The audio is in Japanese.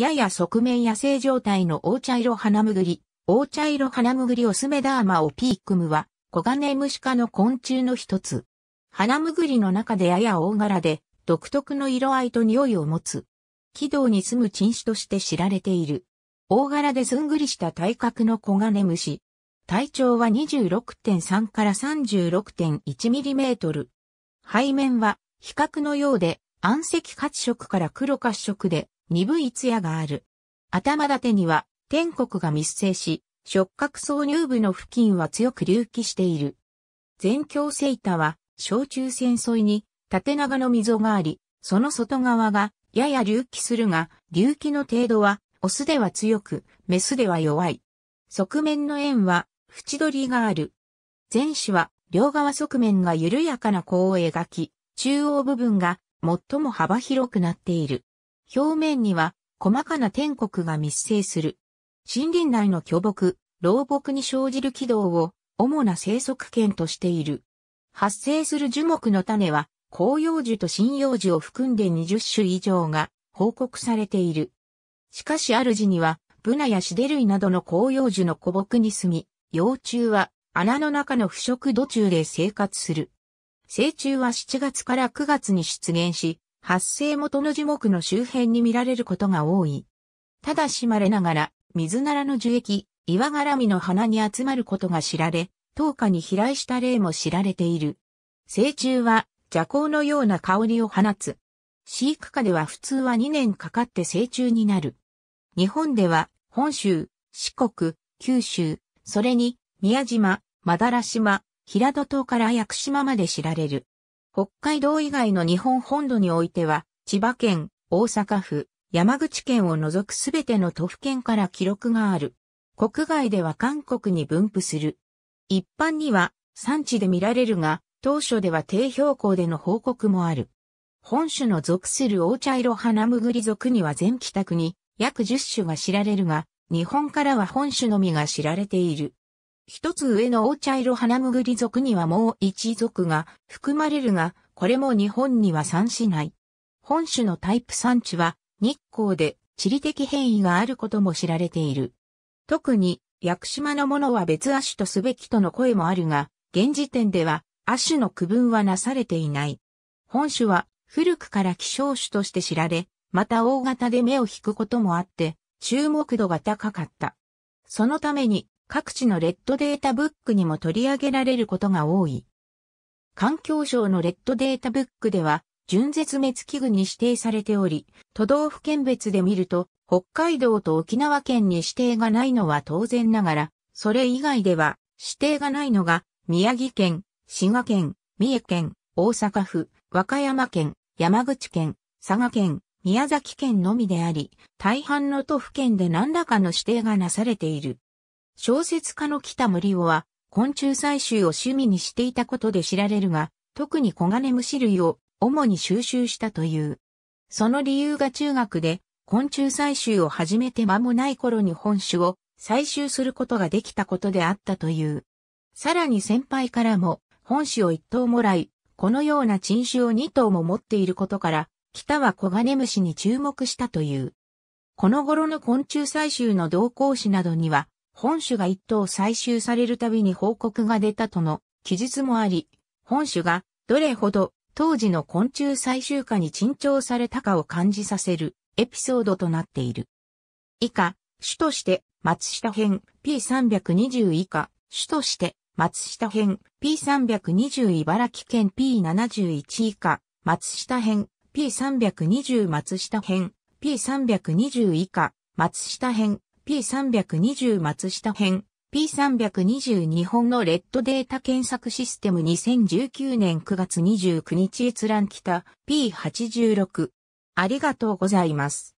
やや側面野生状態の大茶色花むぐり、大茶色花むぐりオスメダーマオピークムは、コガネムシ科の昆虫の一つ。花むぐりの中でやや大柄で、独特の色合いと匂いを持つ。軌道に住む珍種として知られている。大柄でずんぐりした体格のコガネムシ。体長は26.3から 36.1mm。背面は、比較のようで、暗赤褐色から黒褐色で、鈍い艶がある。頭立てには天国が密生し、触覚挿入部の付近は強く隆起している。全強セ板は、小中線沿いに縦長の溝があり、その外側がやや隆起するが、隆起の程度は、オスでは強く、メスでは弱い。側面の円は、縁取りがある。前肢は、両側側面が緩やかな弧を描き、中央部分が最も幅広くなっている。表面には細かな天国が密生する。森林内の巨木、老木に生じる軌道を主な生息圏としている。発生する樹木の種は紅葉樹と針葉樹を含んで20種以上が報告されている。しかし主にはブナやシデ類などの紅葉樹の古木に住み、幼虫は穴の中の腐食土中で生活する。成虫は7月から9月に出現し、発生元の樹木の周辺に見られることが多い。ただし稀ながら、水ならの樹液、岩絡みの花に集まることが知られ、10日に飛来した例も知られている。成虫は、蛇行のような香りを放つ。飼育下では普通は2年かかって成虫になる。日本では、本州、四国、九州、それに、宮島、まだら島、平戸島から屋久島まで知られる。北海道以外の日本本土においては、千葉県、大阪府、山口県を除くすべての都府県から記録がある。国外では韓国に分布する。一般には産地で見られるが、当初では低標高での報告もある。本種の属する大茶色花むぐり属には全帰宅に約10種が知られるが、日本からは本種のみが知られている。一つ上のお茶色花むぐり族にはもう一族が含まれるが、これも日本には産しない。本種のタイプ産地は日光で地理的変異があることも知られている。特に屋久島のものは別亜種とすべきとの声もあるが、現時点では亜種の区分はなされていない。本種は古くから希少種として知られ、また大型で目を引くこともあって、注目度が高かった。そのために各地のレッドデータブックにも取り上げられることが多い。環境省のレッドデータブックでは、純絶滅危惧に指定されており、都道府県別で見ると、北海道と沖縄県に指定がないのは当然ながら、それ以外では指定がないのが、宮城県、滋賀県、三重県、大阪府、和歌山県、山口県、佐賀県、宮崎県のみであり、大半の都府県で何らかの指定がなされている。小説家の北森夫は昆虫採集を趣味にしていたことで知られるが、特にコガネムシ類を主に収集したという。その理由が中学で昆虫採集を始めて間もない頃に本種を採集することができたことであったという。さらに先輩からも本種を一頭もらい、このような珍種を二頭も持っていることから、北はコガネムシに注目したという。この頃の昆虫採集の同行誌などには、本種が一等採集されるたびに報告が出たとの記述もあり、本種がどれほど当時の昆虫採集家に珍重されたかを感じさせるエピソードとなっている。以下、種として松下編 P320 以下、種として松下編 P320 茨城県 P71 以下、松下編 P320 松下編 P320 以下、松下編 P320 松下編 P320 日本のレッドデータ検索システム2019年9月29日閲覧た P86 ありがとうございます。